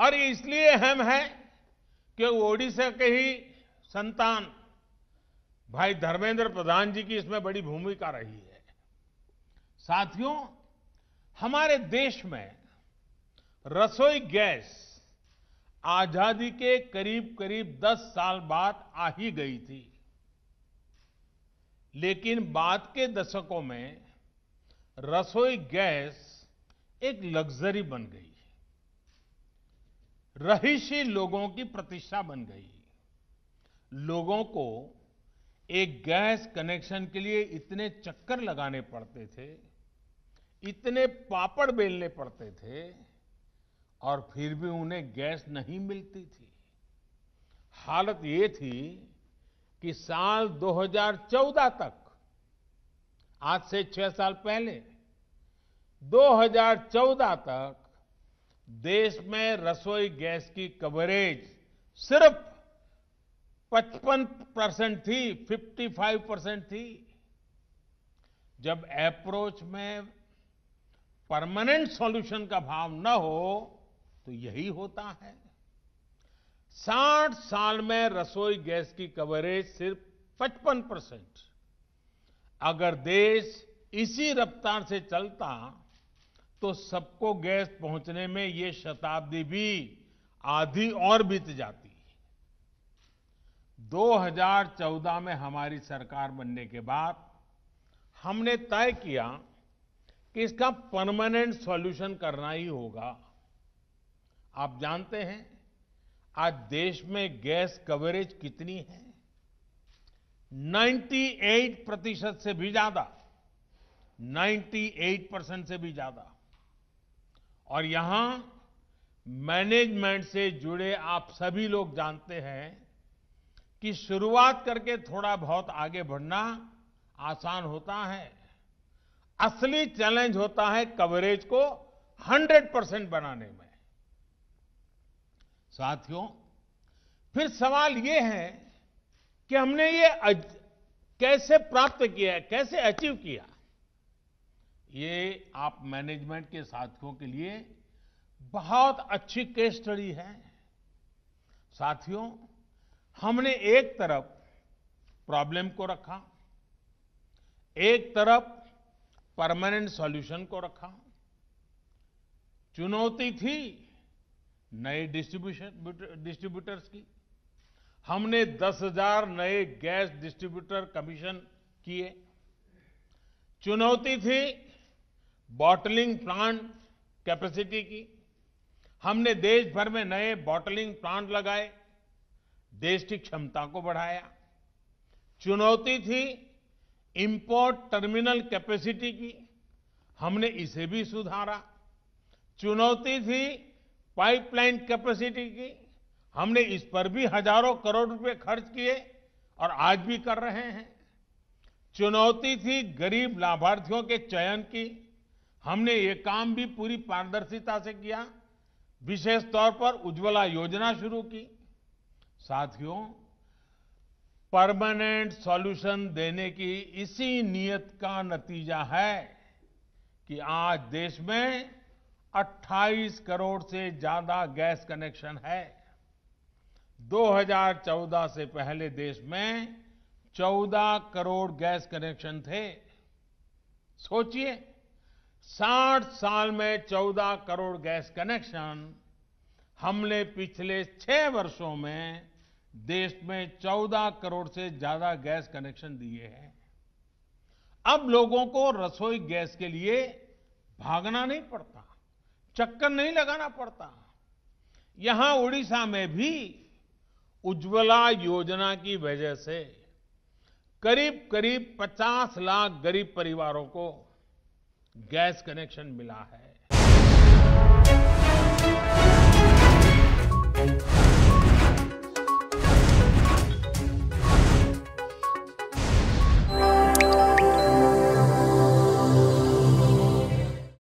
और इसलिए हम है कि ओडिशा के ही संतान भाई धर्मेंद्र प्रधान जी की इसमें बड़ी भूमिका रही है साथियों हमारे देश में रसोई गैस आजादी के करीब करीब 10 साल बाद आ ही गई थी लेकिन बाद के दशकों में रसोई गैस एक लग्जरी बन गई रहीशी लोगों की प्रतिष्ठा बन गई लोगों को एक गैस कनेक्शन के लिए इतने चक्कर लगाने पड़ते थे इतने पापड़ बेलने पड़ते थे और फिर भी उन्हें गैस नहीं मिलती थी हालत ये थी कि साल 2014 तक आज से छह साल पहले 2014 तक देश में रसोई गैस की कवरेज सिर्फ 55 परसेंट थी 55 परसेंट थी जब अप्रोच में परमानेंट सॉल्यूशन का भाव न हो तो यही होता है 60 साल में रसोई गैस की कवरेज सिर्फ 55 परसेंट अगर देश इसी रफ्तार से चलता तो सबको गैस पहुंचने में ये शताब्दी भी आधी और बीत जाती 2014 में हमारी सरकार बनने के बाद हमने तय किया कि इसका परमानेंट सॉल्यूशन करना ही होगा आप जानते हैं आज देश में गैस कवरेज कितनी है 98 प्रतिशत से भी ज्यादा 98 परसेंट से भी ज्यादा और यहां मैनेजमेंट से जुड़े आप सभी लोग जानते हैं कि शुरुआत करके थोड़ा बहुत आगे बढ़ना आसान होता है असली चैलेंज होता है कवरेज को 100 परसेंट बनाने में साथियों फिर सवाल यह है कि हमने ये कैसे प्राप्त किया कैसे अचीव किया ये आप मैनेजमेंट के साथियों के लिए बहुत अच्छी केस स्टडी है साथियों हमने एक तरफ प्रॉब्लम को रखा एक तरफ परमानेंट सॉल्यूशन को रखा चुनौती थी नए डिस्ट्रीब्यूशन डिस्ट्रीब्यूटर्स की हमने 10,000 नए गैस डिस्ट्रीब्यूटर कमीशन किए चुनौती थी बॉटलिंग प्लांट कैपेसिटी की हमने देश भर में नए बॉटलिंग प्लांट लगाए देश की क्षमता को बढ़ाया चुनौती थी इंपोर्ट टर्मिनल कैपेसिटी की हमने इसे भी सुधारा चुनौती थी पाइपलाइन कैपेसिटी की हमने इस पर भी हजारों करोड़ रुपए खर्च किए और आज भी कर रहे हैं चुनौती थी गरीब लाभार्थियों के चयन की हमने ये काम भी पूरी पारदर्शिता से किया विशेष तौर पर उज्ज्वला योजना शुरू की साथियों परमानेंट सॉल्यूशन देने की इसी नियत का नतीजा है कि आज देश में 28 करोड़ से ज्यादा गैस कनेक्शन है 2014 से पहले देश में 14 करोड़ गैस कनेक्शन थे सोचिए साठ साल में चौदह करोड़ गैस कनेक्शन हमने पिछले छह वर्षों में देश में चौदह करोड़ से ज्यादा गैस कनेक्शन दिए हैं अब लोगों को रसोई गैस के लिए भागना नहीं पड़ता चक्कर नहीं लगाना पड़ता यहां उड़ीसा में भी उज्ज्वला योजना की वजह से करीब करीब 50 लाख गरीब परिवारों को गैस कनेक्शन मिला है